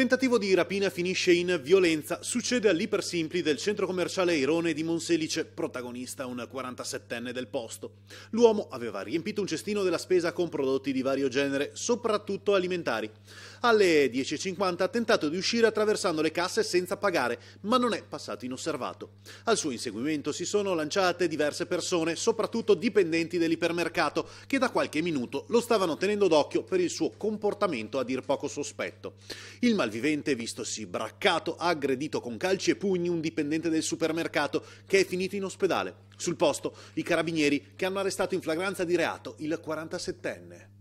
Tentativo di rapina finisce in violenza, succede all'ipersimpli del centro commerciale Irone di Monselice, protagonista un 47enne del posto. L'uomo aveva riempito un cestino della spesa con prodotti di vario genere, soprattutto alimentari. Alle 10.50 ha tentato di uscire attraversando le casse senza pagare, ma non è passato inosservato. Al suo inseguimento si sono lanciate diverse persone, soprattutto dipendenti dell'ipermercato, che da qualche minuto lo stavano tenendo d'occhio per il suo comportamento a dir poco sospetto. Il malvivente, vistosi braccato, ha aggredito con calci e pugni un dipendente del supermercato che è finito in ospedale. Sul posto, i carabinieri che hanno arrestato in flagranza di reato il 47enne.